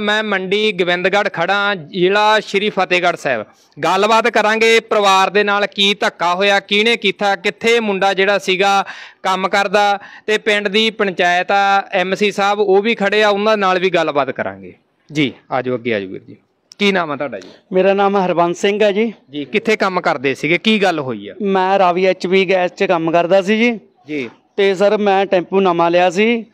ਮੈਂ ਮੰਡੀ ਗਵਿੰਦਗੜ ਖੜਾ ਜ਼ਿਲ੍ਹਾ ਸ਼੍ਰੀ ਫਤਿਹਗੜ੍ਹ ਸਾਹਿਬ ਗੱਲਬਾਤ ਕਰਾਂਗੇ ਪਰਿਵਾਰ ਦੇ ਨਾਲ ਕੀ ਧੱਕਾ ਹੋਇਆ ਕਿਹਨੇ ਕੀਤਾ ਕਿੱਥੇ ਮੁੰਡਾ ਜਿਹੜਾ ਸੀਗਾ ਕੰਮ ਕਰਦਾ ਤੇ ਪਿੰਡ ਦੀ ਪੰਚਾਇਤ ਆ ਐਮਸੀ ਸਾਹਿਬ ਉਹ ਵੀ ਖੜੇ ਆ ਉਹਨਾਂ ਨਾਲ ਵੀ ਗੱਲਬਾਤ ਕਰਾਂਗੇ ਜੀ ਆਜੋ ਅੱਗੇ ਆਜੋ ਵੀਰ ਜੀ ਕੀ ਨਾਮ ਆ ਤੁਹਾਡਾ ਜੀ ਮੇਰਾ ਨਾਮ ਹਰਵੰਤ ਸਿੰਘ ਹੈ ਜੀ ਜੀ ਕਿੱਥੇ ਕੰਮ ਕਰਦੇ ਸੀਗੇ ਕੀ ਗੱਲ ਹੋਈ ਆ ਮੈਂ ਰਾਵੀ ਐਚਪੀ ਗੈਸ 'ਚ ਕੰਮ ਕਰਦਾ ਸੀ ਜੀ ਜੀ ਤੇ ਸਰ ਮੈਂ ਟੈਂਪੂ ਨਵਾਂ ਲਿਆ ਸੀ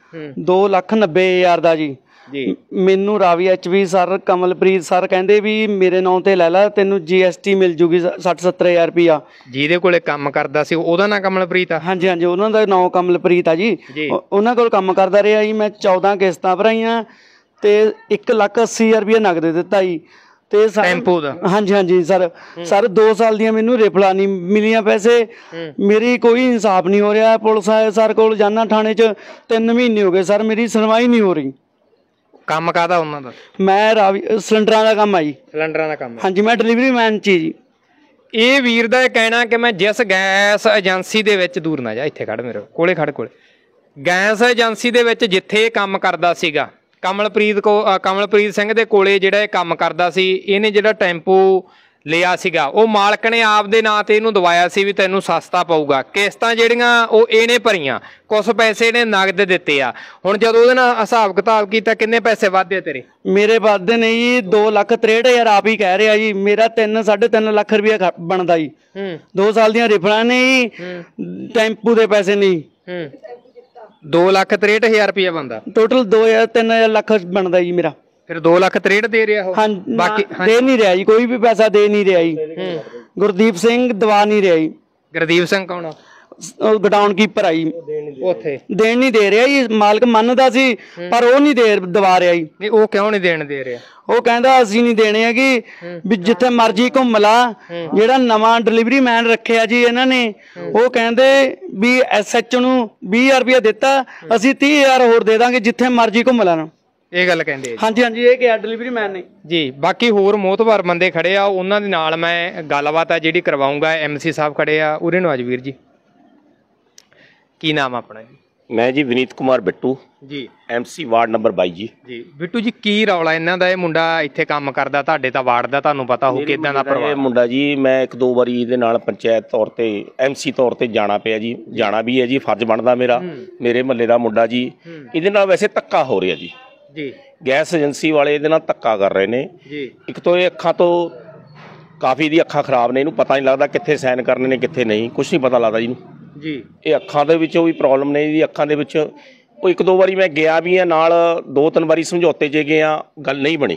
2 ਲੱਖ 90 ਹਜ਼ਾਰ ਦਾ ਜੀ ਜੀ ਮੈਨੂੰ ਰਾਵੀ ਵੀ ਸਰ ਕਮਲਪ੍ਰੀਤ ਸਰ ਕਹਿੰਦੇ ਵੀ ਮੇਰੇ ਨਾਂ ਤੇ ਲੈ ਲੈ ਤੈਨੂੰ ਜੀਐਸਟੀ ਮਿਲ ਜੂਗੀ 60 70000 ਰੁਪਿਆ ਜਿਹਦੇ ਕੋਲੇ ਕੰਮ ਕਰਦਾ ਸੀ ਉਹਦਾ ਨਾਂ ਕਮਲਪ੍ਰੀਤ ਆ ਹਾਂਜੀ ਹਾਂਜੀ ਉਹਨਾਂ ਦਾ ਨਾਂ ਕਮਲਪ੍ਰੀਤ ਆ ਜੀ ਉਹਨਾਂ ਕੋਲ ਕੰਮ ਕਰਦਾ ਰਿਹਾ ਜੀ ਮੈਂ 14 ਕਿਸ਼ਤਾਂ ਭਰਾਈਆਂ ਤੇ 1 ਲੱਖ 80 ਰੁਪਿਆ ਨਗਦ ਦਿੱਤਾ ਜੀ ਤੇ ਟੈਂਪੋ ਦਾ ਹਾਂਜੀ ਹਾਂਜੀ ਸਰ ਸਰ 2 ਸਾਲ ਦੀਆਂ ਮੈਨੂੰ ਰਿਫਲਾ ਨਹੀਂ ਮਿਲੀਆਂ ਪੈਸੇ ਮੇਰੀ ਕੋਈ ਇਨਸਾਫ ਨਹੀਂ ਹੋ ਰਿਹਾ ਪੁਲਿਸ ਆਏ ਸਰ ਕੋਲ ਜਾਣਾ ਥਾਣੇ 'ਚ 3 ਮਹੀਨੇ ਹੋ ਗਏ ਸਰ ਮੇਰੀ ਸੁਣਵਾਈ ਨਹੀਂ ਹੋ ਰਹੀ ਕੰਮ ਕਾਦਾ ਉਹਨਾਂ ਦਾ ਮੈਂ ਰਾਵੀ ਸਿਲੰਡਰਾਂ ਦਾ ਕੰਮ ਆ ਜੀ ਸਿਲੰਡਰਾਂ ਦਾ ਕੰਮ ਹਾਂਜੀ ਮੈਂ ਡਿਲੀਵਰੀ ਮੈਨ ਚੀ ਜੀ ਇਹ ਵੀਰ ਦਾ ਇਹ ਕਹਿਣਾ ਕਿ ਮੈਂ ਜਿਸ ਗੈਸ ਏਜੰਸੀ ਦੇ ਵਿੱਚ ਦੂਰ ਨਾ ਜਾ ਇੱਥੇ ਖੜ ਮੇਰੇ ਕੋਲੇ ਖੜ ਕੋਲੇ ਗੈਸ ਏਜੰਸੀ ਦੇ ਵਿੱਚ ਜਿੱਥੇ ਕੰਮ ਕਰਦਾ ਸੀਗਾ ਕਮਲਪ੍ਰੀਤ ਕੋ ਕਮਲਪ੍ਰੀਤ ਸਿੰਘ ਦੇ ਕੋਲੇ ਜਿਹੜਾ ਇਹ ਕੰਮ ਕਰਦਾ ਸੀ ਇਹਨੇ ਜਿਹੜਾ ਟੈਂਪੂ ਲਿਆ ਸੀਗਾ ਉਹ ਮਾਲਕ ਨੇ ਆਪਦੇ ਨਾਂ ਤੇ ਇਹਨੂੰ ਦਵਾਇਆ ਸੀ ਵੀ ਤੈਨੂੰ ਸਸਤਾ ਪਊਗਾ ਕਿਸ਼ਤਾਂ ਜਿਹੜੀਆਂ ਉਹ ਇਹਨੇ ਭਰੀਆਂ ਕੁਝ ਪੈਸੇ ਨੇ ਨਗਦ ਦਿੱਤੇ ਆ ਹੁਣ ਜਦੋਂ ਉਹਦੇ ਨਾਲ ਹਿਸਾਬ ਕਿਤਾਬ ਕੀਤਾ ਕਿੰਨੇ ਪੈਸੇ ਵਾਧੇ ਤੇਰੇ ਮੇਰੇ ਵਾਧੇ ਨੇ ਜੀ 2 ਲੱਖ 63000 ਆਪ ਹੀ ਕਹਿ ਰਿਹਾ ਜੀ ਮੇਰਾ 3 3.5 ਲੱਖ ਰੁਪਇਆ ਬਣਦਾ ਜੀ ਹੂੰ 2 ਸਾਲ ਦੀਆਂ ਰਿਫਲਾਂ ਨੇ ਜੀ ਟੈਂਪੂ ਦੇ ਪੈਸੇ ਨਹੀਂ ਹੂੰ 2 ਲੱਖ 63000 ਰੁਪਇਆ ਬਣਦਾ ਟੋਟਲ 2 3 ਲੱਖ ਬਣਦਾ ਜੀ ਮੇਰਾ ਫਿਰ 2 ਲੱਖ 63 ਦੇ ਰਿਹਾ ਉਹ ਹਾਂ ਬਾਕੀ ਦੇ ਨਹੀਂ ਰਿਹਾ ਜੀ ਕੋਈ ਵੀ ਪੈਸਾ ਦੇ ਨਹੀਂ ਰਿਹਾ ਜੀ ਗੁਰਦੀਪ ਸਿੰਘ ਦਵਾ ਨਹੀਂ ਰਿਹਾ ਜੀ ਗੁਰਦੀਪ ਸਿੰਘ ਕੌਣ ਆ ਉਹ ਗਡਾਊਨ ਕੀਪਰ ਆਈ ਉੱਥੇ ਦੇਣ ਨਹੀਂ ਦੇ ਰਿਹਾ ਜੀ ਮਾਲਕ ਮੰਨਦਾ ਸੀ ਪਰ ਉਹ ਨਹੀਂ ਦੇ ਦਵਾ ਰਿਹਾ ਜੀ ਨਹੀਂ ਉਹ ਕਿਉਂ ਨਹੀਂ ਦੇਣ ਦੇ ਰਿਹਾ ਉਹ ਕਹਿੰਦਾ ਅਸੀਂ ਨਹੀਂ ਦੇਣੇ ਆ ਕਿ ਵੀ ਜਿੱਥੇ ਮਰਜ਼ੀ ਘੁੰਮ ਲਾ ਜਿਹੜਾ ਨਵਾਂ ਡਿਲੀਵਰੀ ਮੈਨ ਰੱਖਿਆ ਜੀ ਇਹਨਾਂ ਨੇ ਉਹ ਕਹਿੰਦੇ ਵੀ ਐਸਐਚ ਨੂੰ 20000 ਰੁਪਏ ਦਿੱਤਾ ਅਸੀਂ 30000 ਹੋਰ ਦੇ ਦਾਂਗੇ ਜਿੱਥੇ ਮਰਜ਼ੀ ਘੁੰਮ ਲੈਣਾ ਇਹ ਗੱਲ ਕਹਿੰਦੇ ਆ ਜੀ। ਹਾਂਜੀ ਹਾਂਜੀ ਇਹ ਕਿਹਾ ਡਿਲੀਵਰੀ ਮੈਨ ਨੇ ਜੀ ਬਾਕੀ ਹੋਰ ਮੋਤਵਾਰ ਬੰਦੇ ਖੜੇ ਆ ਉਹਨਾਂ ਦੇ ਨਾਲ ਮੈਂ ਗੱਲਬਾਤ ਆ ਜਿਹੜੀ ਕਰਵਾਉਂਗਾ ਐਮਸੀ ਸਾਹਿਬ ਖੜੇ ਆ ਉਰੇ ਨੂੰ ਅਜਵੀਰ ਜੀ ਕੀ ਨਾਮ ਆਪਣਾ ਜੀ ਮੈਂ ਜੀ ਵਿਨੀਤ ਕੁਮਾਰ ਬਿੱਟੂ ਜੀ ਐਮਸੀ ਵਾਰਡ ਨੰਬਰ 22 ਜੀ ਜੀ ਬਿੱਟੂ ਜੀ ਕੀ ਰੌਲਾ ਇਹਨਾਂ ਦਾ ਇਹ ਮੁੰਡਾ ਇੱਥੇ ਕੰਮ ਕਰਦਾ ਤੁਹਾਡੇ ਤਾਂ ਵਾਰਡ ਦਾ ਤੁਹਾਨੂੰ ਪਤਾ ਹੋ ਕਿਦਾਂ ਦਾ ਪਰਵਾਹ ਇਹ ਮੁੰਡਾ ਜੀ ਮੈਂ ਇੱਕ ਦੋ ਵਾਰੀ ਇਹਦੇ ਨਾਲ ਪੰਚਾਇਤ ਤੌਰ ਤੇ ਐਮਸੀ ਤੌਰ ਤੇ ਜਾਣਾ ਪਿਆ ਜੀ ਜਾਣਾ ਵੀ ਹੈ ਜੀ ਫਰਜ਼ ਬਣਦਾ ਮੇਰਾ ਮੇਰੇ ਮਹੱਲੇ ਦਾ ਮੁੰਡਾ ਜੀ ਇਹਦੇ ਨਾਲ ਵੈਸੇ ਧੱਕਾ ਹੋ ਰਿਹਾ ਜੀ ਜੀ ਗੈਸ ਏਜੰਸੀ ਵਾਲੇ ਇਹਦੇ ਨਾਲ ਧੱਕਾ ਕਰ ਰਹੇ ਨੇ ਜੀ ਇੱਕ ਤੋਂ ਇਹ ਅੱਖਾਂ ਤੋਂ ਕਾਫੀ ਦੀ ਅੱਖਾਂ ਖਰਾਬ ਨੇ ਇਹਨੂੰ ਪਤਾ ਨਹੀਂ ਲੱਗਦਾ ਕਿੱਥੇ ਸਾਈਨ ਕਰਨੇ ਨੇ ਕਿੱਥੇ ਨਹੀਂ ਕੁਝ ਨਹੀਂ ਪਤਾ ਲੱਗਦਾ ਜੀ ਇਹਨੂੰ ਜੀ ਇਹ ਅੱਖਾਂ ਦੇ ਵਿੱਚ ਵੀ ਪ੍ਰੋਬਲਮ ਨੇ ਇਹਦੀ ਅੱਖਾਂ ਦੇ ਵਿੱਚ ਉਹ ਇੱਕ ਦੋ ਵਾਰੀ ਮੈਂ ਗਿਆ ਵੀ ਆ ਨਾਲ ਦੋ ਤਿੰਨ ਵਾਰੀ ਸਮਝੌਤੇ 'ਚ ਗਏ ਆ ਗੱਲ ਨਹੀਂ ਬਣੀ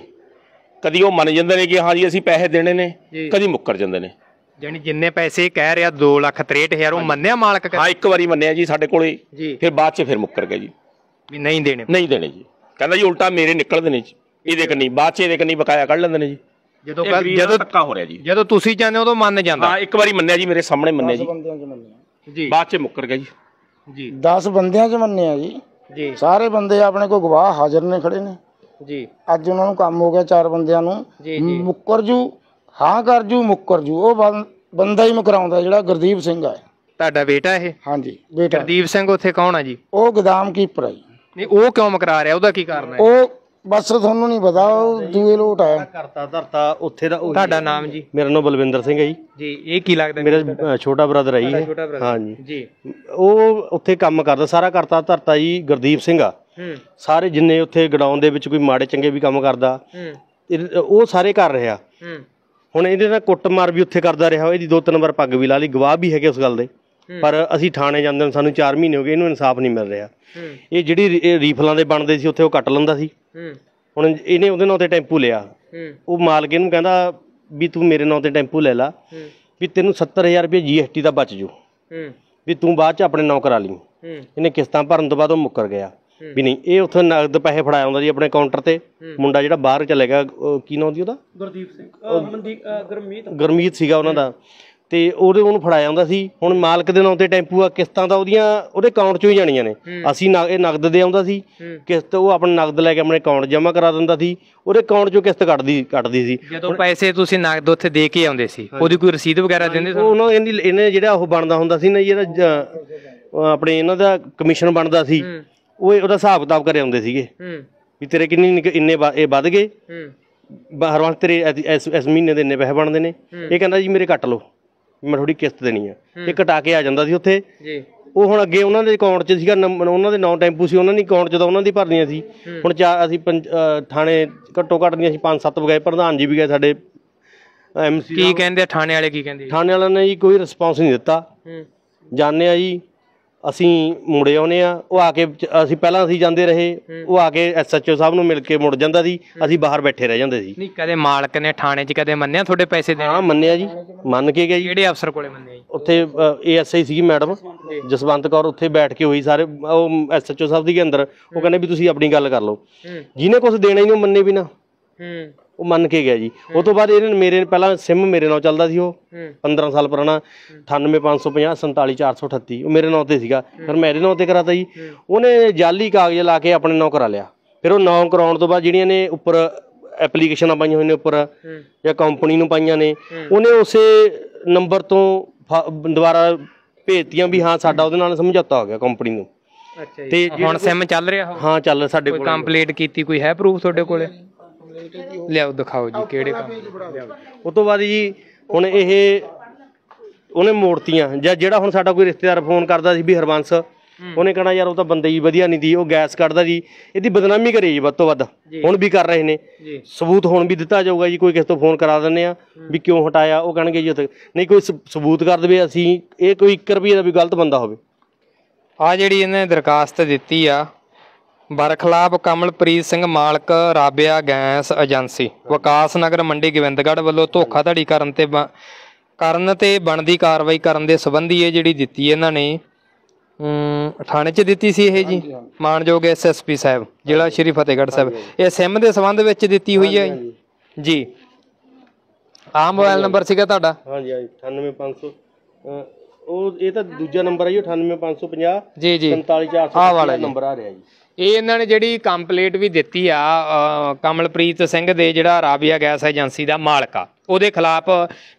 ਕਦੀ ਉਹ ਮੰਨ ਜਾਂਦੇ ਨੇ ਕਿ ਹਾਂ ਜੀ ਅਸੀਂ ਪੈਸੇ ਦੇਣੇ ਨੇ ਕਦੀ ਮੁੱਕਰ ਜਾਂਦੇ ਨੇ ਜਾਨੀ ਜਿੰਨੇ ਪੈਸੇ ਕਹਿ ਰਿਹਾ 2,63,000 ਉਹ ਮੰਨਿਆ ਮਾਲਕ ਹਾਂ ਇੱਕ ਵਾਰੀ ਮੰਨਿਆ ਜੀ ਸਾਡੇ ਕੋਲੇ ਫਿਰ ਬਾਅਦ 'ਚ ਫਿਰ ਮੁੱਕਰ ਗਿਆ ਜੀ ਵੀ ਨਹੀਂ ਦੇਣੇ ਨਹੀਂ ਦੇਣੇ ਜੀ ਕਹਿੰਦਾ ਜੀ ਉਲਟਾ ਮੇਰੇ ਨਿਕਲਦੇ ਨੇ ਜੀ ਇਹਦੇ ਕੰਨੀ ਬਾਅਦ ਚ ਇਹਦੇ ਕੰਨੀ ਬਕਾਇਆ ਕੱਢ ਲੈਂਦੇ ਨੇ ਜੀ ਜਦੋਂ ਜਦੋਂ ਟੱਕਾ ਹੋ ਰਿਹਾ ਜੀ ਜਦੋਂ ਤੁਸੀਂ ਜਾਂਦੇ ਉਦੋਂ ਮੰਨ ਜਾਂਦਾ ਹਾਂ ਇੱਕ ਵਾਰੀ ਮੰਨਿਆ ਜੀ ਮੇਰੇ ਸਾਹਮਣੇ ਮੰਨਿਆ ਜੀ ਜੀ ਬਾਅਦ ਚ ਮੁੱਕਰ ਗਿਆ ਜੀ ਜੀ 10 ਬੰਦਿਆਂ ਚ ਮੰਨਿਆ ਜੀ ਜੀ ਸਾਰੇ ਬੰਦੇ ਆਪਣੇ ਕੋ ਗਵਾਹ ਹਾਜ਼ਰ ਨੇ ਖੜੇ ਨੇ ਜੀ ਅੱਜ ਉਹਨਾਂ ਨੂੰ ਕੰਮ ਹੋ ਗਿਆ ਚਾਰ ਬੰਦਿਆਂ ਨੂੰ ਮੁੱਕਰ ਜੂ ਹਾਂ ਕਰ ਜੂ ਮੁੱਕਰ ਜੂ ਉਹ ਬੰਦਾ ਹੀ ਮੁਕਰਾਉਂਦਾ ਜਿਹੜਾ ਗੁਰਦੀਪ ਸਿੰਘ ਆ ਤੁਹਾਡਾ ਬੇਟਾ ਇਹ ਹਾਂਜੀ ਬੇਟਾ ਗੁਰਦੀਪ ਸਿੰਘ ਉੱਥੇ ਕੌਣ ਆ ਜੀ ਉਹ ਗਦਾਮ ਕੀਪਰ ਆ ਜੀ ਨਹੀਂ ਉਹ ਕਿਉਂ ਮਕਰਾ ਰਿਹਾ ਉਹਦਾ ਕੀ ਕਾਰਨ ਹੈ ਉਹ ਬਸ ਤੁਹਾਨੂੰ ਨਹੀਂ ਪਤਾ ਉਹ ਦੂਏ ਲੋਟ ਆ ਕਰਤਾ ਧਰਤਾ ਉੱਥੇ ਦਾ ਉਹ ਤੁਹਾਡਾ ਨਾਮ ਜੀ ਮੇਰਾ ਨਾਮ ਬਲਵਿੰਦਰ ਸਿੰਘ ਹੈ ਜੀ ਜੀ ਇਹ ਕੀ ਲੱਗਦਾ ਮੇਰਾ ਛੋਟਾ ਬ੍ਰਦਰ ਹੈ ਜੀ ਹਾਂ ਜੀ ਉਹ ਉੱਥੇ ਕੰਮ ਕਰਦਾ ਸਾਰਾ ਕਰਤਾ ਧਰਤਾ ਜੀ ਗੁਰਦੀਪ ਸਿੰਘ ਆ ਸਾਰੇ ਜਿੰਨੇ ਉੱਥੇ ਗਡਾਉਣ ਦੇ ਵਿੱਚ ਕੋਈ ਮਾੜੇ ਚੰਗੇ ਵੀ ਕੰਮ ਕਰਦਾ ਉਹ ਸਾਰੇ ਕਰ ਰਿਹਾ ਹੁਣ ਇਹਦੇ ਨਾਲ ਕੁੱਟਮਾਰ ਵੀ ਉੱਥੇ ਕਰਦਾ ਰਿਹਾ ਇਹਦੀ ਦੋ ਤਿੰਨ ਵਾਰ ਪੱਗ ਵੀ ਲਾ ਲਈ ਗਵਾਹ ਵੀ ਹੈਗੇ ਉਸ ਗੱਲ ਦੇ ਪਰ ਅਸੀਂ ਥਾਣੇ ਜਾਂਦੇ ਨੂੰ ਸਾਨੂੰ 4 ਮਹੀਨੇ ਹੋ ਗਏ ਇਹਨੂੰ ਇਨਸਾਫ ਨਹੀਂ ਮਿਲ ਰਿਹਾ ਇਹ ਜਿਹੜੀ ਰੀਫਲਾਂ ਦੇ ਬਣਦੇ ਸੀ ਉੱਥੇ ਉਹ ਕੱਟ ਲੈਂਦਾ ਸੀ ਹੁਣ ਇਹਨੇ ਉਹਦੇ ਨਾਂ ਤੇ ਟੈਂਪੂ ਲਿਆ ਉਹ ਮਾਲਕ ਇਹਨੂੰ ਕਹਿੰਦਾ ਵੀ ਤੂੰ ਮੇਰੇ ਨਾਂ ਤੇ ਟੈਂਪੂ ਲੈ ਲੈ ਵੀ ਤੈਨੂੰ 70000 ਰੁਪਏ ਜੀਐਸਟੀ ਦਾ ਬਚ ਜੂ ਵੀ ਤੂੰ ਬਾਅਦ ਚ ਆਪਣੇ ਨਾਂ ਕਰਾ ਲਈ ਇਹਨੇ ਕਿਸ਼ਤਾਂ ਭਰਨ ਤੋਂ ਬਾਅਦ ਉਹ ਮੁੱਕਰ ਗਿਆ ਵੀ ਨਹੀਂ ਇਹ ਉੱਥੇ ਨਗਦ ਪੈਸੇ ਫੜਾਇਆ ਹੁੰਦਾ ਜੀ ਆਪਣੇ ਕਾਊਂਟਰ ਤੇ ਮੁੰਡਾ ਜਿਹੜਾ ਬਾਹਰ ਚਲੇ ਗਿਆ ਕੀ ਨਾਂ ਦੀ ਉਹਦਾ ਗੁਰਦੀਪ ਸਿੰਘ ਗੁਰਮੀਤ ਗਰਮੀਤ ਗਰਮੀਤ ਸੀਗਾ ਉਹਨਾਂ ਦਾ ਤੇ ਉਹਦੇ ਉਹਨੂੰ ਫੜਾਇਆ ਹੁੰਦਾ ਸੀ ਹੁਣ ਮਾਲਕ ਦੇ ਨਾਂ ਤੇ ਟੈਂਪੂ ਆ ਕਿਸ਼ਤਾਂ ਤਾਂ ਉਹਦੀਆਂ ਉਹਦੇ ਅਕਾਊਂਟ ਚੋਂ ਹੀ ਜਾਣੀਆਂ ਨੇ ਅਸੀਂ ਨਾ ਇਹ ਨਗਦ ਦੇ ਆਉਂਦਾ ਸੀ ਕਿਸ਼ਤ ਉਹ ਆਪਣਾ ਨਗਦ ਲੈ ਕੇ ਆਪਣੇ ਅਕਾਊਂਟ ਜਮ੍ਹਾਂ ਕਰਾ ਦਿੰਦਾ ਸੀ ਉਹਦੇ ਅਕਾਊਂਟ ਚੋਂ ਕਿਸ਼ਤ ਕੱਟਦੀ ਕੱਟਦੀ ਸੀ ਜਦੋਂ ਪੈਸੇ ਤੁਸੀਂ ਨਗਦ ਉੱਥੇ ਦੇ ਕੇ ਆਉਂਦੇ ਸੀ ਉਹਦੀ ਕੋਈ ਰਸੀਦ ਵਗੈਰਾ ਦਿੰਦੇ ਸੀ ਉਹਨਾਂ ਇਹਦੀ ਇਹਨੇ ਜਿਹੜਾ ਉਹ ਬਣਦਾ ਹੁੰਦਾ ਸੀ ਨਾ ਜਿਹੜਾ ਆਪਣੇ ਇਹਨਾਂ ਦਾ ਕਮਿਸ਼ਨ ਬਣਦਾ ਸੀ ਉਹ ਉਹਦਾ ਹਿਸਾਬ ਕਿਤਾਬ ਕਰੇ ਆਉਂਦੇ ਸੀਗੇ ਵੀ ਤੇਰੇ ਕਿੰਨੇ ਇੰਨੇ ਇਹ ਵੱਧ ਗਏ ਬਾਹਰ ਵਾਰ ਤੇਰੇ ਇਸ ਮਹੀਨੇ ਦੇ ਇੰਨੇ ਪੈਸੇ ਬਣਦੇ ਨੇ ਇਹ ਕਹਿੰਦਾ ਜੀ ਮੇਰੇ ਕੱਟ ਲਓ ਮੈਂ ਥੋੜੀ ਕਿਸ਼ਤ ਦੇਣੀ ਆ ਇਹ ਕਟਾ ਕੇ ਆ ਜਾਂਦਾ ਸੀ ਉੱਥੇ ਜੀ ਉਹ ਹੁਣ ਅੱਗੇ ਉਹਨਾਂ ਦੇ ਅਕਾਊਂਟ 'ਚ ਸੀਗਾ ਉਹਨਾਂ ਦੇ ਨੌ ਟੈਂਪੂ ਸੀ ਉਹਨਾਂ ਦੀ ਅਕਾਊਂਟ 'ਚ ਤਾਂ ਉਹਨਾਂ ਦੀ ਭਰਨੀਆਂ ਸੀ ਹੁਣ ਚਾ ਅਸੀਂ ਥਾਣੇ ਘੱਟੋ ਘੱਟ ਨਹੀਂ ਅਸੀਂ 5-7 ਵਗੇ ਪ੍ਰਧਾਨ ਜੀ ਵੀ ਗਏ ਸਾਡੇ ਐਮਸੀ ਕੀ ਕਹਿੰਦੇ ਆ ਥਾਣੇ ਵਾਲੇ ਕੀ ਕਹਿੰਦੇ ਆ? ਥਾਣੇ ਵਾਲਿਆਂ ਨੇ ਜੀ ਕੋਈ ਰਿਸਪੌਂਸ ਨਹੀਂ ਦਿੱਤਾ ਹੂੰ ਜਾਣਿਆ ਜੀ ਅਸੀਂ ਮੁੜ ਆਉਨੇ ਆ ਉਹ ਆ ਕੇ ਅਸੀਂ ਪਹਿਲਾਂ ਅਸੀਂ ਜਾਂਦੇ ਰਹੇ ਉਹ ਆ ਕੇ ਐਸਐਚਓ ਸਾਹਿਬ ਨੂੰ ਮਿਲ ਕੇ ਮੁੜ ਜਾਂਦਾ ਸੀ ਅਸੀਂ ਬਾਹਰ ਬੈਠੇ ਰਹਿ ਜਾਂਦੇ ਸੀ ਨਹੀਂ ਕਦੇ ਮਾਲਕ ਨੇ ਥਾਣੇ 'ਚ ਕਦੇ ਮੰਨਿਆ ਤੁਹਾਡੇ ਪੈਸੇ ਦੇ ਹਾਂ ਮੰਨਿਆ ਜੀ ਮੰਨ ਕੇ ਗਿਆ ਜੀ ਕਿਹੜੇ ਅਫਸਰ ਕੋਲੇ ਮੰਨਿਆ ਜੀ ਉੱਥੇ ਏਐਸਆਈ ਸੀਗੀ ਮੈਡਮ ਜਸਵੰਤ ਕੌਰ ਉੱਥੇ ਬੈਠ ਕੇ ਹੋਈ ਸਾਰੇ ਉਹ ਐਸਐਚਓ ਸਾਹਿਬ ਦੀ ਅੰਦਰ ਉਹ ਕਹਿੰਦੇ ਵੀ ਤੁਸੀਂ ਆਪਣੀ ਗੱਲ ਕਰ ਲਓ ਜਿਹਨੇ ਕੁਝ ਦੇਣਾ ਹੀ ਨਹੀਂ ਮੰਨੇ ਵੀ ਨਾ ਉਹ ਮੰਨ ਕੇ ਗਿਆ ਜੀ ਉਸ ਤੋਂ ਬਾਅਦ ਇਹਨਾਂ ਮੇਰੇ ਪਹਿਲਾਂ ਸਿਮ ਮੇਰੇ ਨਾਲ ਚੱਲਦਾ ਸੀ ਉਹ 15 ਸਾਲ ਪੁਰਾਣਾ 98550 ਉਹ ਮੇਰੇ ਨਾਂ ਤੇ ਸੀਗਾ ਫਿਰ ਮੈਂ ਇਹਦੇ ਨਾਂ ਤੇ ਕਰਾਤਾ ਜੀ ਉਹਨੇ ਜਾਲੀ ਕਾਗਜ਼ ਲਾ ਕੇ ਆਪਣੇ ਨਾਂ ਕਰਾ ਲਿਆ ਫਿਰ ਉਹ ਨਾਂ ਕਰਾਉਣ ਤੋਂ ਬਾਅਦ ਜਿਹੜੀਆਂ ਨੇ ਉੱਪਰ ਐਪਲੀਕੇਸ਼ਨਾਂ ਪਾਈਆਂ ਹੋਈਆਂ ਨੇ ਉੱਪਰ ਜਾਂ ਕੰਪਨੀ ਨੂੰ ਪਾਈਆਂ ਨੇ ਉਹਨੇ ਉਸੇ ਨੰਬਰ ਤੋਂ ਦੁਬਾਰਾ ਭੇਜਤੀਆਂ ਵੀ ਹਾਂ ਸਾਡਾ ਉਹਦੇ ਨਾਲ ਸਮਝੌਤਾ ਹੋ ਗਿਆ ਕੰਪਨੀ ਨੂੰ ਅੱਛਾ ਜੀ ਤੇ ਹੁਣ ਸਿਮ ਚੱਲ ਰਿਹਾ ਹਾਂ ਚੱਲ ਸਾਡੇ ਕੋਲ ਕੰਪਲੀਟ ਕੀਤੀ ਕੋਈ ਹੈ ਪ੍ਰੂਫ ਤੁਹਾਡੇ ਕੋਲੇ ਲਿਆਓ ਦਿਖਾਓ ਜੀ ਕਿਹੜੇ ਕੰਮ ਉਹ ਤੋਂ ਬਾਅਦ ਜੀ ਹੁਣ ਇਹ ਉਹਨੇ ਮੋੜਤੀਆਂ ਜਾਂ ਜਿਹੜਾ ਹੁਣ ਸਾਡਾ ਕੋਈ ਰਿਸ਼ਤੇਦਾਰ ਫੋਨ ਕਰਦਾ ਸੀ ਵੀ ਹਰਵੰਸ ਉਹਨੇ ਕਹਣਾ ਯਾਰ ਉਹ ਤਾਂ ਬੰਦੇ ਹੀ ਵਧੀਆ ਨਹੀਂ ਦੀ ਉਹ ਗੈਸ ਕੱਢਦਾ ਜੀ ਇਹਦੀ ਬਦਨਾਮੀ ਕਰੇ ਜੀ ਵੱਧ ਤੋਂ ਵੱਧ ਹੁਣ ਵੀ ਕਰ ਰਹੇ ਨੇ ਸਬੂਤ ਹੁਣ ਵੀ ਦਿੱਤਾ ਜਾਊਗਾ ਜੀ ਕੋਈ ਕਿਸੇ ਤੋਂ ਫੋਨ ਕਰਾ ਦਿੰਨੇ ਆ ਵੀ ਕਿਉਂ ਹਟਾਇਆ ਉਹ ਕਹਣਗੇ ਜੀ ਨਹੀਂ ਕੋਈ ਸਬੂਤ ਕਰ ਦੇਵੇ ਅਸੀਂ ਇਹ ਕੋਈ 1 ਰੁਪਏ ਦਾ ਵੀ ਗਲਤ ਬੰਦਾ ਹੋਵੇ ਆ ਜਿਹੜੀ ਇਹਨੇ ਦਰਖਾਸਤ ਦਿੱਤੀ ਆ ਬਰਖਲਾਬ ਕਮਲਪ੍ਰੀਤ ਸਿੰਘ ਮਾਲਕ ਰਾਬਿਆ ਗੈਸ ਏਜੰਸੀ ਵਿਕਾਸ ਨਗਰ ਮੰਡੀ ਗਵਿੰਦਗੜ ਵੱਲੋਂ ਧੋਖਾਧੜੀ ਕਰਨ ਤੇ ਕਰਨ ਤੇ ਬਣਦੀ ਕਾਰਵਾਈ ਕਰਨ ਦੇ ਸੰਬੰਧੀ ਇਹ ਜਿਹੜੀ ਦਿੱਤੀ ਇਹਨਾਂ ਨੇ ਥਾਣੇ 'ਚ ਦਿੱਤੀ ਸੀ ਇਹ ਜੀ ਮਾਨਯੋਗ ਐਸਐਸਪੀ ਸਾਹਿਬ ਜ਼ਿਲ੍ਹਾ ਸ਼੍ਰੀ ਫਤਿਹਗੜ੍ਹ ਸਾਹਿਬ ਇਹ ਸਿਮ ਦੇ ਸੰਬੰਧ ਵਿੱਚ ਦਿੱਤੀ ਹੋਈ ਹੈ ਜੀ ਆ ਮੋਬਾਈਲ ਨੰਬਰ ਸੀਗਾ ਤੁਹਾਡਾ ਹਾਂਜੀ ਹਾਂਜੀ 98500 ਉਹ ਇਹ ਤਾਂ ਦੂਜਾ ਨੰਬਰ ਹੈ ਜੀ 98550 ਜੀ ਜੀ 47450 ਨੰਬਰ ਆ ਰਿਹਾ ਜੀ ਇਹ ਇਹਨਾਂ ਨੇ ਜਿਹੜੀ ਕੰਪਲੀਟ ਵੀ ਦਿੱਤੀ ਆ ਕਮਲਪ੍ਰੀਤ ਸਿੰਘ ਦੇ ਜਿਹੜਾ ਰਾਬੀਆ ਗੈਸ ਏਜੰਸੀ ਦਾ ਮਾਲਕ ਆ ਉਹਦੇ ਖਿਲਾਫ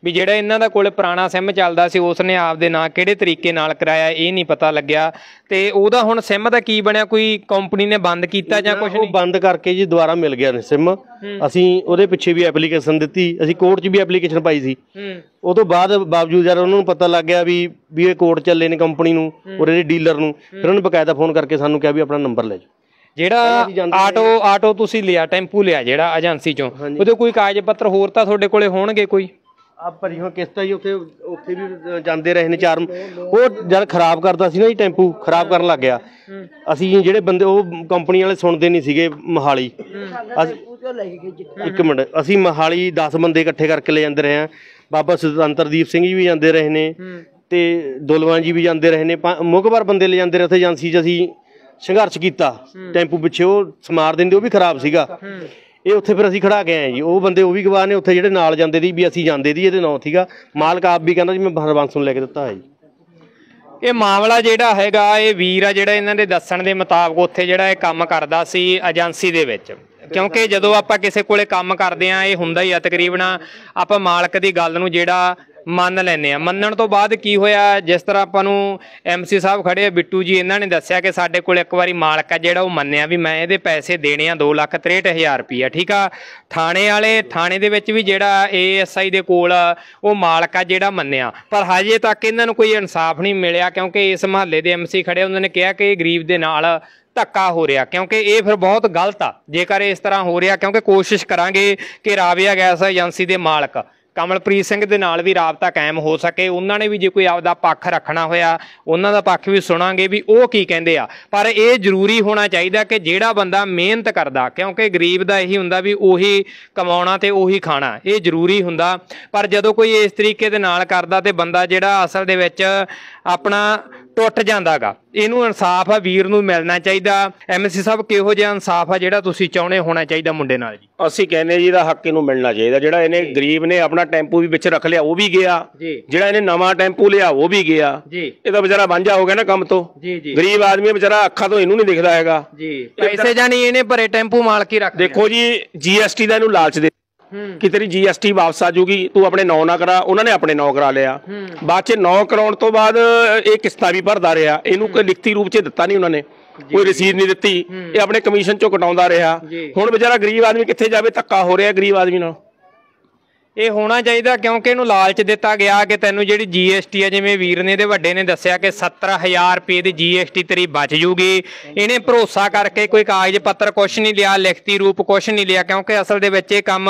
ਵੀ ਜਿਹੜਾ ਇਹਨਾਂ ਦਾ ਕੋਲ ਪੁਰਾਣਾ ਸਿਮ ਚੱਲਦਾ ਸੀ ਉਸ ਨੇ ਆਪ ਦੇ ਨਾਂ ਕਿਹੜੇ ਤਰੀਕੇ ਨਾਲ ਕਰਾਇਆ ਇਹ ਨਹੀਂ ਪਤਾ ਲੱਗਿਆ ਤੇ ਉਹਦਾ ਹੁਣ ਸਿਮ ਦਾ ਕੀ ਬਣਿਆ ਕੋਈ ਕੰਪਨੀ ਨੇ ਬੰਦ ਕੀਤਾ ਜਾਂ ਕੁਝ ਨਹੀਂ ਬੰਦ ਕਰਕੇ ਜੀ ਦੁਬਾਰਾ ਮਿਲ ਗਿਆ ਨੇ ਸਿਮ ਅਸੀਂ ਉਹਦੇ ਪਿੱਛੇ ਵੀ ਐਪਲੀਕੇਸ਼ਨ ਦਿੱਤੀ ਅਸੀਂ ਕੋਰਟ 'ਚ ਵੀ ਐਪਲੀਕੇਸ਼ਨ ਪਾਈ ਸੀ ਉਹ ਤੋਂ ਬਾਅਦ ਬਾਵਜੂਦ ਜਦ ਉਹਨਾਂ ਨੂੰ ਪਤਾ ਲੱਗ ਗਿਆ ਵੀ ਵੀ ਇਹ ਕੋਰਟ ਚੱਲੇ ਨੇ ਕੰਪਨੀ ਨੂੰ ਔਰ ਇਹਦੇ ਡੀਲਰ ਨੂੰ ਫਿਰ ਉਹਨਾਂ ਨੇ ਬਕਾਇਦਾ ਫੋਨ ਕਰਕੇ ਸਾਨੂੰ ਕਿਹਾ ਵੀ ਆਪਣਾ ਨੰਬਰ ਲੈ ਜਾਓ ਜਿਹੜਾ ਆਟੋ ਆਟੋ ਤੁਸੀਂ ਲਿਆ ਟੈਂਪੂ ਲਿਆ ਜਿਹੜਾ ਏਜੰਸੀ ਚੋਂ ਉਹਦੇ ਕੋਈ ਕਾਗਜ਼ ਪੱਤਰ ਹੋਰ ਤਾਂ ਤੁਹਾਡੇ ਕੋਲੇ ਹੋਣਗੇ ਕੋਈ ਆ ਇਹੋ ਕਿਸ਼ਤਾਂ ਹੀ ਉੱਥੇ ਉੱਥੇ ਵੀ ਜਾਂਦੇ ਰਹੇ ਨੇ ਚਾਰ ਉਹ ਜਦ ਖਰਾਬ ਕਰਦਾ ਸੀ ਨਾ ਜੀ ਟੈਂਪੂ ਖਰਾਬ ਕਰਨ ਲੱਗ ਗਿਆ ਅਸੀਂ ਜਿਹੜੇ ਬੰਦੇ ਉਹ ਕੰਪਨੀ ਵਾਲੇ ਸੁਣਦੇ ਨਹੀਂ ਸੀਗੇ ਮਹਾਲੀ ਇੱਕ ਮਿੰਟ ਅਸੀਂ ਮਹਾਲੀ 10 ਬੰਦੇ ਇਕੱਠੇ ਕਰਕੇ ਲੈ ਜਾਂਦੇ ਰਹੇ ਆ ਬਾਬਾ ਸੁਤੰਤਰਦੀਪ ਸਿੰਘ ਜੀ ਵੀ ਜਾਂਦੇ ਰਹੇ ਨੇ ਤੇ ਦੁਲਵਾਨ ਜੀ ਵੀ ਜਾਂਦੇ ਰਹੇ ਨੇ ਮੁੱਖ ਵਾਰ ਬੰਦੇ ਲੈ ਜਾਂਦੇ ਰਹੇ ਉੱਥੇ ਏਜੰਸੀ 'ਚ ਅਸੀਂ ਸੰਘਰਸ਼ ਕੀਤਾ ਟੈਂਪੂ ਪਿੱਛੇ ਉਹ ਸਮਾਰ ਦਿੰਦੇ ਉਹ ਵੀ ਖਰਾਬ ਸੀਗਾ ਇਹ ਉੱਥੇ ਫਿਰ ਅਸੀਂ ਖੜਾ ਕੇ ਆਏ ਜੀ ਉਹ ਬੰਦੇ ਉਹ ਵੀ ਗਵਾਹ ਨੇ ਉੱਥੇ ਜਿਹੜੇ ਨਾਲ ਜਾਂਦੇ ਦੀ ਵੀ ਅਸੀਂ ਜਾਂਦੇ ਦੀ ਇਹਦੇ ਨਾਂ ਸੀਗਾ ਮਾਲਕ ਆਪ ਵੀ ਕਹਿੰਦਾ ਜੀ ਮੈਂ ਹਰਬੰਸ ਨੂੰ ਲੈ ਕੇ ਦਿੱਤਾ ਹੈ ਜੀ ਇਹ ਮਾਮਲਾ ਜਿਹੜਾ ਹੈਗਾ ਇਹ ਵੀਰ ਆ ਜਿਹੜਾ ਇਹਨਾਂ ਦੇ ਦੱਸਣ ਦੇ ਮੁਤਾਬਕ ਉੱਥੇ ਜਿਹੜਾ ਇਹ ਕੰਮ ਕਰਦਾ ਸੀ ਏਜੰਸੀ ਦੇ ਵਿੱਚ ਕਿਉਂਕਿ ਜਦੋਂ ਆਪਾਂ ਕਿਸੇ ਕੋਲੇ ਕੰਮ ਕਰਦੇ ਆ ਇਹ ਹੁੰਦਾ ਹੀ ਆ ਤਕਰੀਬਨ ਆਪਾਂ ਮਾਲਕ ਦੀ ਗੱਲ ਨੂੰ ਜਿਹੜਾ ਮੰਨ ਲੈਨੇ ਆ ਮੰਨਣ ਤੋਂ ਬਾਅਦ ਕੀ ਹੋਇਆ ਜਿਸ ਤਰ੍ਹਾਂ ਆਪਾਂ ਨੂੰ ਐਮਸੀ ਸਾਹਿਬ ਖੜੇ ਆ ਬਿੱਟੂ ਜੀ ਇਹਨਾਂ ਨੇ ਦੱਸਿਆ ਕਿ ਸਾਡੇ ਕੋਲ ਇੱਕ ਵਾਰੀ ਮਾਲਕ ਆ ਜਿਹੜਾ ਉਹ ਮੰਨਿਆ ਵੀ ਮੈਂ ਇਹਦੇ ਪੈਸੇ ਦੇਣੇ ਆ 2,63,000 ਰੁਪਏ ਠੀਕ ਆ ਥਾਣੇ ਵਾਲੇ ਥਾਣੇ ਦੇ ਵਿੱਚ ਵੀ ਜਿਹੜਾ ਏਐਸਆਈ ਦੇ ਕੋਲ ਉਹ ਮਾਲਕ ਆ ਜਿਹੜਾ ਮੰਨਿਆ ਪਰ ਹਜੇ ਤੱਕ ਇਹਨਾਂ ਨੂੰ ਕੋਈ ਇਨਸਾਫ ਨਹੀਂ ਮਿਲਿਆ ਕਿਉਂਕਿ ਇਸ ਮਹੱਲੇ ਦੇ ਐਮਸੀ ਖੜੇ ਉਹਨਾਂ ਨੇ ਕਿਹਾ ਕਿ ਇਹ ਗਰੀਬ ਦੇ ਨਾਲ ਧੱਕਾ ਹੋ ਰਿਹਾ ਕਿਉਂਕਿ ਇਹ ਫਿਰ ਬਹੁਤ ਗਲਤ ਆ ਜੇਕਰ ਇਸ ਤਰ੍ਹਾਂ ਹੋ ਰਿਹਾ ਕਿਉਂਕਿ ਕੋਸ਼ਿਸ਼ ਕਰਾਂਗੇ ਕਿ ਰਾਵਿਆ ਗੈਸ ਏਜੰਸੀ ਦੇ ਮਾਲਕ ਕਮਲਪ੍ਰੀਤ ਸਿੰਘ ਦੇ ਨਾਲ ਵੀ ਰਾਬਤਾ ਕਾਇਮ ਹੋ ਸਕੇ ਉਹਨਾਂ ਨੇ ਵੀ ਜੇ ਕੋਈ ਆਪਦਾ ਪੱਖ ਰੱਖਣਾ ਹੋਇਆ ਉਹਨਾਂ ਦਾ ਪੱਖ ਵੀ ਸੁਣਾਂਗੇ ਵੀ ਉਹ ਕੀ ਕਹਿੰਦੇ ਆ ਪਰ ਇਹ ਜ਼ਰੂਰੀ ਹੋਣਾ ਚਾਹੀਦਾ ਕਿ ਜਿਹੜਾ ਬੰਦਾ ਮਿਹਨਤ ਕਰਦਾ ਕਿਉਂਕਿ ਗਰੀਬ ਦਾ ਇਹੀ ਹੁੰਦਾ ਵੀ ਉਹੀ ਕਮਾਉਣਾ ਤੇ ਉਹੀ ਖਾਣਾ ਇਹ ਜ਼ਰੂਰੀ ਹੁੰਦਾ ਪਰ ਜਦੋਂ ਕੋਈ ਇਸ ਤਰੀਕੇ ਦੇ ਨਾਲ ਕਰਦਾ ਤੇ ਬੰਦਾ ਜਿਹੜਾ ਅਸਲ ਦੇ ਵਿੱਚ ਆਪਣਾ ਟੁੱਟ ਜਾਂਦਾਗਾ ਇਹਨੂੰ ਇਨਸਾਫ ਆ ਵੀਰ ਨੂੰ ਮਿਲਣਾ ਚਾਹੀਦਾ ਐਮਸੀ ਸਾਹਿਬ ਕਿਹੋ ਜਿਹਾ ਇਨਸਾਫ ਆ ਜਿਹੜਾ ਤੁਸੀਂ ਚਾਹੁੰਦੇ ਹੋਣਾ ਚਾਹੀਦਾ ਮੁੰਡੇ ਨਾਲ ਜੀ ਅਸੀਂ ਕਹਿੰਦੇ ਜੀ ਇਹਦਾ ਹੱਕ ਇਹਨੂੰ ਮਿਲਣਾ ਚਾਹੀਦਾ ਜਿਹੜਾ ਇਹਨੇ ਗਰੀਬ ਨੇ ਆਪਣਾ ਟੈਂਪੂ ਵੀ ਵਿੱਚ ਰੱਖ ਲਿਆ ਉਹ ਵੀ ਗਿਆ ਜਿਹੜਾ ਇਹਨੇ ਨਵਾਂ ਟੈਂਪੂ ਲਿਆ ਉਹ ਵੀ ਗਿਆ ਇਹ ਤਾਂ ਵਿਚਾਰਾ ਵਾਂਝਾ ਹੋ ਗਿਆ ਨਾ ਕੰਮ ਤੋਂ ਗਰੀਬ ਆਦਮੀ ਵਿਚਾਰਾ ਅੱਖਾਂ ਤੋਂ ਇਹਨੂੰ ਨਹੀਂ ਦਿਖਦਾ ਹੈਗਾ ਜੀ ਪੈਸੇ ਜਾਨੀ ਇਹਨੇ ਭਰੇ ਟੈਂਪੂ ਮਾਲਕੀ ਰੱਖ ਦੇਖੋ ਜੀ ਜੀਐਸਟੀ ਦਾ ਇਹਨੂੰ ਲਾਲਚ ਦੇ ਕਿ ਤੇਰੀ ਜੀਐਸਟੀ ਵਾਪਸ ਆ ਜੂਗੀ ਤੂੰ ਆਪਣੇ ਨੌ ਨਾ ਕਰਾ ਉਹਨਾਂ ਨੇ ਆਪਣੇ ਨੌ ਕਰਾ ਲਿਆ ਬਾਅਦ ਚ ਨੌ ਕਰਾਉਣ ਤੋਂ ਬਾਅਦ ਇਹ ਕਿਸ਼ਤਾਂ ਵੀ ਭਰਦਾ ਰਿਹਾ ਇਹਨੂੰ ਕੋਈ ਲਿਖਤੀ ਰੂਪ ਚ ਦਿੱਤਾ ਨਹੀਂ ਉਹਨਾਂ ਨੇ ਕੋਈ ਰਸੀਦ ਨਹੀਂ ਦਿੱਤੀ ਇਹ ਆਪਣੇ ਕਮਿਸ਼ਨ ਚੋਂ ਕਟਾਉਂਦਾ ਰਿਹਾ ਹੁਣ ਵਿਚਾਰਾ ਗਰੀਬ ਆਦਮੀ ਕਿੱਥੇ ਜਾਵੇ ਧੱਕਾ ਹੋ ਰਿਹਾ ਗਰੀਬ ਆਦਮੀ ਨਾਲ ਇਹ ਹੋਣਾ ਚਾਹੀਦਾ ਕਿਉਂਕਿ ਇਹਨੂੰ ਲਾਲਚ ਦਿੱਤਾ ਗਿਆ ਕਿ ਤੈਨੂੰ ਜਿਹੜੀ ਜੀਐਸਟੀ ਹੈ ਜਿਵੇਂ ਵੀਰ ਨੇ ਦੇ ਵੱਡੇ ਨੇ ਦੱਸਿਆ ਕਿ 17000 ਰੁਪਏ ਦੀ ਜੀਐਸਟੀ ਤੇਰੀ ਬਚ ਜੂਗੀ ਇਹਨੇ ਭਰੋਸਾ ਕਰਕੇ ਕੋਈ ਕਾਗਜ਼ ਪੱਤਰ ਕੁਛ ਨਹੀਂ ਲਿਆ ਲਿਖਤੀ ਰੂਪ ਕੁਛ ਨਹੀਂ ਲਿਆ ਕਿਉਂਕਿ ਅਸਲ ਦੇ ਵਿੱਚ ਇਹ ਕੰਮ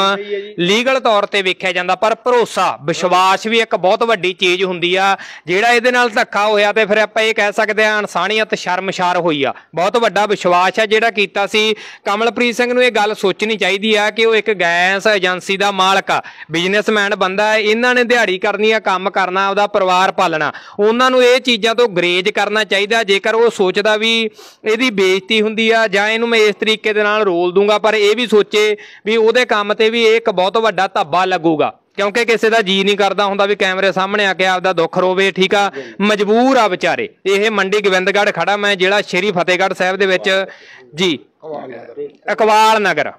ਲੀਗਲ ਤੌਰ ਤੇ ਵੇਖਿਆ ਜਾਂਦਾ ਪਰ ਭਰੋਸਾ ਵਿਸ਼ਵਾਸ ਵੀ ਇੱਕ ਬਹੁਤ ਵੱਡੀ ਚੀਜ਼ ਹੁੰਦੀ ਆ ਜਿਹੜਾ ਇਹਦੇ ਨਾਲ ਧੱਕਾ ਹੋਇਆ ਤੇ ਫਿਰ ਆਪਾਂ ਇਹ ਕਹਿ ਸਕਦੇ ਆ ਇਨਸਾਨੀਅਤ ਸ਼ਰਮਸ਼ਾਰ ਹੋਈ ਆ ਬਹੁਤ ਵੱਡਾ ਵਿਸ਼ਵਾਸ ਆ ਜਿਹੜਾ ਕੀਤਾ ਸੀ ਕਮਲਪ੍ਰੀਤ ਸਿੰਘ ਨੂੰ ਇਹ ਗੱਲ ਸੋਚਣੀ ਚਾਹੀਦੀ ਆ ਕਿ ਉਹ ਇੱਕ ਗੈਸ ਏਜੰਸੀ ਦਾ ਮਾਲਕ ਆ ਬਿਜ਼ਨਸਮੈਨ ਬੰਦਾ ਹੈ ਇਹਨਾਂ ਨੇ ਦਿਹਾੜੀ ਕਰਨੀ ਆ ਕੰਮ ਕਰਨਾ ਉਹਦਾ ਪਰਿਵਾਰ ਪਾਲਣਾ ਉਹਨਾਂ ਨੂੰ ਇਹ ਚੀਜ਼ਾਂ ਤੋਂ ਗਰੇਜ ਕਰਨਾ ਚਾਹੀਦਾ ਜੇਕਰ ਉਹ ਸੋਚਦਾ ਵੀ ਇਹਦੀ ਬੇਇੱਜ਼ਤੀ ਹੁੰਦੀ ਆ ਜਾਂ ਇਹਨੂੰ ਮੈਂ ਇਸ ਤਰੀਕੇ ਦੇ ਨਾਲ ਰੋਲ ਦੂੰਗਾ ਪਰ ਇਹ ਵੀ ਸੋਚੇ ਵੀ ਉਹਦੇ ਕੰਮ ਤੇ ਵੀ ਇਹ ਇੱਕ ਬਹੁਤ ਵੱਡਾ ਧੱਬਾ ਲੱਗੂਗਾ ਕਿਉਂਕਿ ਕਿਸੇ ਦਾ ਜੀ ਨਹੀਂ ਕਰਦਾ ਹੁੰਦਾ ਵੀ ਕੈਮਰੇ ਸਾਹਮਣੇ ਆ ਕੇ ਆਪਦਾ ਦੁੱਖ ਰੋਵੇ ਠੀਕ ਆ ਮਜਬੂਰ ਆ ਵਿਚਾਰੇ ਇਹ ਮੰਡੀ ਗਵਿੰਦਗੜ੍ਹ ਖੜਾ ਮੈਂ ਜਿਹੜਾ ਸ਼੍ਰੀ ਫਤਿਹਗੜ੍ਹ ਸਾਹਿਬ ਦੇ ਵਿੱਚ ਜੀ ਅਕਵਾਲ ਨਗਰ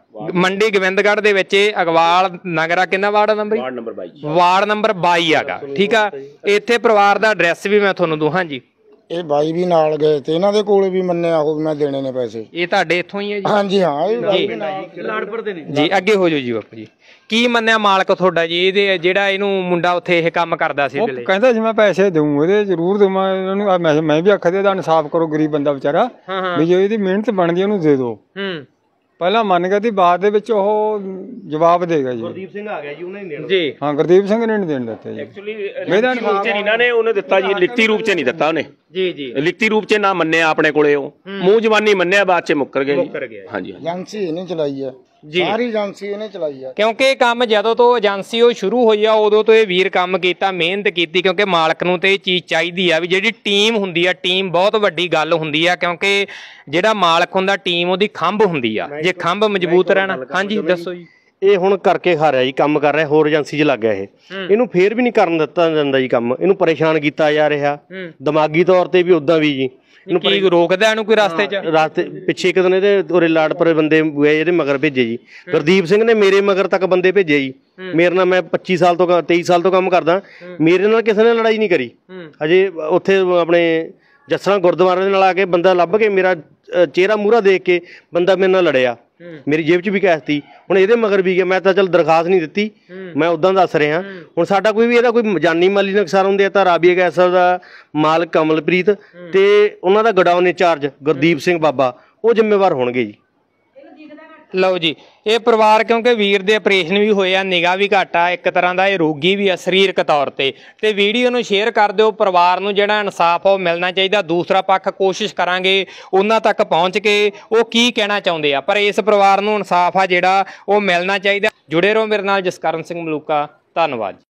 ਮੰਡੀ ਗਵਿੰਦਗੜ੍ਹ ਦੇ ਵਿੱਚ ਇਹ ਅਕਵਾਲ ਨਗਰ ਆ ਕਿੰਨਾ ward number ward number 22 ward number 22 ਆਗਾ ਠੀਕ ਆ ਇੱਥੇ ਪਰਿਵਾਰ ਦਾ ਐਡਰੈਸ ਵੀ ਮੈਂ ਤੁਹਾਨੂੰ ਦੂਹਾਂ ਜੀ ਇਹ ਬਾਈ ਵੀ ਨਾਲ ਗਏ ਤੇ ਇਹਨਾਂ ਦੇ ਕੋਲ ਵੀ ਮੰਨਿਆ ਆਹੋ ਮੈਂ ਦੇਣੇ ਨੇ ਪੈਸੇ ਇਹ ਤੁਹਾਡੇ ਇੱਥੋਂ ਹੀ ਹੈ ਜੀ ਹਾਂਜੀ ਹਾਂ ਇਹ ਬਾਈ ਵੀ ਨਾਲ ਲਾੜਪੁਰ ਦੇ ਨੇ ਜੀ ਅੱਗੇ ਹੋ ਜਾਓ ਜੀ ਬਾਪੂ ਜੀ ਕੀ ਮੰਨਿਆ ਮਾਲਕ ਤੁਹਾਡਾ ਜੀ ਇਹਦੇ ਜਿਹੜਾ ਇਹਨੂੰ ਮੁੰਡਾ ਉੱਥੇ ਇਹ ਕੰਮ ਕਰਦਾ ਸੀ ਉਹ ਕਹਿੰਦਾ ਜੀ ਮੈਂ ਪੈਸੇ ਦੇਵਾਂ ਇਹਦੇ ਜ਼ਰੂਰ ਦੇਵਾਂ ਇਹਨਾਂ ਨੂੰ ਮੈਂ- ਵੀ ਆਖਿਆ ਇਹਦਾ ਇਨਸਾਫ ਕਰੋ ਗਰੀਬ ਬੰਦਾ ਵਿਚਾਰਾ ਹਾਂ, ਵੀ ਜੋ ਇਹਦੀ ਮਿਹਨਤ ਬਣਦੀ ਉਹਨੂੰ ਦੇ ਦਿਓ ਪਹਿਲਾਂ ਗਿਆ ਦੀ ਬਾਅਦ ਦੇ ਵਿੱਚ ਉਹ ਜਵਾਬ ਦੇਗਾ ਜੀ ਗੁਰਦੀਪ ਸਿੰਘ ਆ ਗਿਆ ਜੀ ਉਹਨੇ ਨਹੀਂ ਦੇਣਾ ਜੀ ਹਾਂ ਗੁਰਦੀਪ ਸਿੰਘ ਨੇ ਨਹੀਂ ਦੇਣ ਦਿੱਤਾ ਜੀ ਐਕਚੁਅਲੀ ਮੈਦਾਨ ਰੂਪ ਚ ਨੇ ਉਹਨੇ ਦਿੱਤਾ ਜੀ ਲਿਖਤੀ ਰੂਪ ਚ ਨਹੀਂ ਦਿੱਤਾ ਉਹਨੇ ਜੀ ਜੀ ਲਿਖਤੀ ਰੂਪ ਚ ਨਾ ਮੰਨਿਆ ਆਪਣੇ ਕੋਲੇ ਉਹ ਮੂੰਹ ਜਵਾਨੀ ਮੰਨਿਆ ਬਾਅਦ ਚ ਮੁੱਕਰ ਗਏ ਜੀ ਮੁੱਕਰ ਗਿਆ ਜੀ। ਹਾਂਜੀ ਹਾਂਜੀ ਏਜੰਸੀ ਇਹਨੇ ਚਲਾਈ ਆ ਜੀ ਸਾਰੀ ਏਜੰਸੀ ਇਹਨੇ ਚਲਾਈ ਆ ਕਿਉਂਕਿ ਇਹ ਕੰਮ ਜਦੋਂ ਤੋਂ ਏਜੰਸੀ ਉਹ ਸ਼ੁਰੂ ਹੋਈ ਆ ਉਦੋਂ ਤੋਂ ਇਹ ਵੀਰ ਕੰਮ ਕੀਤਾ ਮਿਹਨਤ ਕੀਤੀ ਕਿਉਂਕਿ ਮਾਲਕ ਨੂੰ ਤੇ ਇਹ ਚੀਜ਼ ਚਾਹੀਦੀ ਆ ਵੀ ਜਿਹੜੀ ਟੀਮ ਹੁੰਦੀ ਆ ਟੀਮ ਬਹੁਤ ਵੱਡੀ ਗੱਲ ਹੁੰਦੀ ਆ ਕਿਉਂਕਿ ਜਿਹੜਾ ਮਾਲਕ ਹੁੰਦਾ ਟੀਮ ਉਹਦੀ ਖੰਭ ਹੁੰਦੀ ਆ ਜੇ ਖੰਭ ਮਜ਼ਬੂਤ ਰਹਿਣਾ ਹਾਂਜੀ ਦੱਸੋ ਜੀ ਇਹ ਹੁਣ ਕਰਕੇ ਖਾ ਰਿਹਾ ਜੀ ਕੰਮ ਕਰ ਰਿਹਾ ਹੋਰ ਏਜੰਸੀ 'ਚ ਲੱਗ ਗਿਆ ਇਹ ਇਹਨੂੰ ਫੇਰ ਵੀ ਨਹੀਂ ਕਰਨ ਦਿੱਤਾ ਜਾਂਦਾ ਜੀ ਕੰਮ ਇਹਨੂੰ ਪਰੇਸ਼ਾਨ ਕੀਤਾ ਜਾ ਰਿਹਾ ਦਿਮਾਗੀ ਤੌਰ ਤੇ ਵੀ ਉਦਾਂ ਵੀ ਜੀ ਇਹਨੂੰ ਕੀ ਰੋਕਦਾ ਇਹਨੂੰ ਕੋਈ ਰਸਤੇ 'ਚ ਰਸਤੇ ਪਿੱਛੇ ਇੱਕ ਦਿਨ ਇਹਦੇ ਉਰੇ ਲਾੜਪੁਰੇ ਬੰਦੇ ਗਏ ਜਿਹੜੇ ਮਗਰ ਭੇਜੇ ਜੀ ਗੁਰਦੀਪ ਸਿੰਘ ਨੇ ਮੇਰੇ ਮਗਰ ਤੱਕ ਬੰਦੇ ਭੇਜੇ ਜੀ ਮੇਰੇ ਨਾਲ ਮੈਂ 25 ਸਾਲ ਤੋਂ 23 ਸਾਲ ਤੋਂ ਕੰਮ ਕਰਦਾ ਮੇਰੇ ਨਾਲ ਕਿਸੇ ਨੇ ਲੜਾਈ ਨਹੀਂ ਕਰੀ ਹਜੇ ਉੱਥੇ ਆਪਣੇ ਜਸਰਾ ਗੁਰਦੁਆਰੇ ਦੇ ਨਾਲ ਆ ਕੇ ਬੰਦਾ ਲੱਭ ਕੇ ਮੇਰਾ ਚਿਹਰਾ ਮੂਹਰਾ ਦੇਖ ਕੇ ਬੰਦਾ ਮੇਰੇ ਨਾਲ ਲੜਿਆ ਮੇਰੀ ਜੇਬ 'ਚ ਵੀ ਕੈਸ਼ ਸੀ ਹੁਣ ਇਹਦੇ ਮਗਰ ਵੀ ਗਿਆ ਮੈਂ ਤਾਂ ਚਲ ਦਰਖਾਸਤ ਨਹੀਂ ਦਿੱਤੀ ਮੈਂ ਉਦਾਂ ਦੱਸ ਰਿਹਾ ਹੁਣ ਸਾਡਾ ਕੋਈ ਵੀ ਇਹਦਾ ਕੋਈ ਜਾਨੀ ਮਾਲੀ ਨੁਕਸਾਨ ਹੁੰਦੇ ਤਾਂ ਰਾਬੀਆ ਗੈਸ ਦਾ ਮਾਲਕ ਕਮਲਪ੍ਰੀਤ ਤੇ ਉਹਨਾਂ ਦਾ ਗਡਾਊਨ ਇੰਚਾਰਜ ਗੁਰਦੀਪ ਸਿੰਘ ਬਾਬਾ ਉਹ ਜ਼ਿੰਮੇਵਾਰ ਹੋਣਗੇ ਜੀ ਲਓ ਜੀ ਇਹ ਪਰਿਵਾਰ ਕਿਉਂਕਿ ਵੀਰ ਦੇ ਆਪਰੇਸ਼ਨ ਵੀ ਹੋਏ ਆ ਨਿਗਾ ਵੀ ਘਟਾ ਇੱਕ ਤਰ੍ਹਾਂ ਦਾ ਇਹ ਰੋਗੀ ਵੀ ਆ ਸਰੀਰਕ ਤੌਰ ਤੇ ਤੇ ਵੀਡੀਓ ਨੂੰ ਸ਼ੇਅਰ ਕਰ ਦਿਓ ਪਰਿਵਾਰ ਨੂੰ ਜਿਹੜਾ ਇਨਸਾਫ ਉਹ ਮਿਲਣਾ ਚਾਹੀਦਾ ਦੂਸਰਾ ਪੱਖ ਕੋਸ਼ਿਸ਼ ਕਰਾਂਗੇ ਉਹਨਾਂ ਤੱਕ ਪਹੁੰਚ ਕੇ ਉਹ ਕੀ ਕਹਿਣਾ ਚਾਹੁੰਦੇ ਆ ਪਰ ਇਸ ਪਰਿਵਾਰ ਨੂੰ ਇਨਸਾਫ ਆ ਜਿਹੜਾ ਉਹ ਮਿਲਣਾ ਚਾਹੀਦਾ ਜੁੜੇ ਰਹੋ ਮੇਰੇ ਨਾਲ ਜਸਕਰਨ ਸਿੰਘ ਮਲੂਕਾ ਧੰਨਵਾਦ